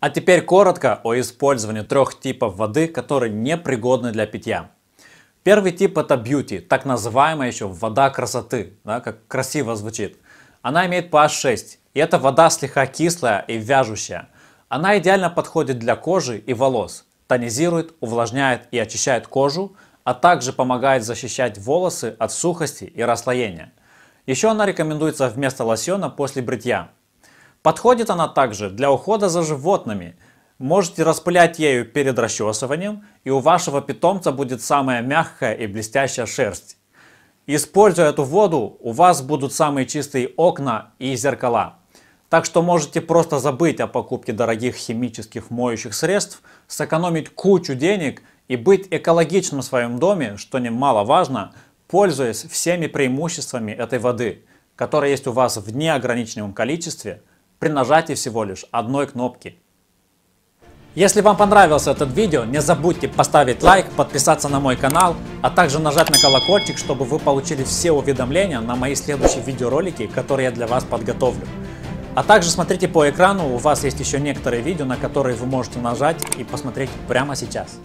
А теперь коротко о использовании трех типов воды, которые не пригодны для питья. Первый тип это beauty, так называемая еще вода красоты, да, как красиво звучит. Она имеет pH 6, и это вода слегка кислая и вяжущая. Она идеально подходит для кожи и волос, тонизирует, увлажняет и очищает кожу, а также помогает защищать волосы от сухости и расслоения. Еще она рекомендуется вместо лосьона после бритья. Подходит она также для ухода за животными. Можете распылять ею перед расчесыванием, и у вашего питомца будет самая мягкая и блестящая шерсть. Используя эту воду, у вас будут самые чистые окна и зеркала. Так что можете просто забыть о покупке дорогих химических моющих средств, сэкономить кучу денег и быть экологичным в своем доме, что немаловажно, пользуясь всеми преимуществами этой воды, которая есть у вас в неограниченном количестве – при нажатии всего лишь одной кнопки. Если вам понравился этот видео, не забудьте поставить лайк, подписаться на мой канал, а также нажать на колокольчик, чтобы вы получили все уведомления на мои следующие видеоролики, которые я для вас подготовлю. А также смотрите по экрану, у вас есть еще некоторые видео, на которые вы можете нажать и посмотреть прямо сейчас.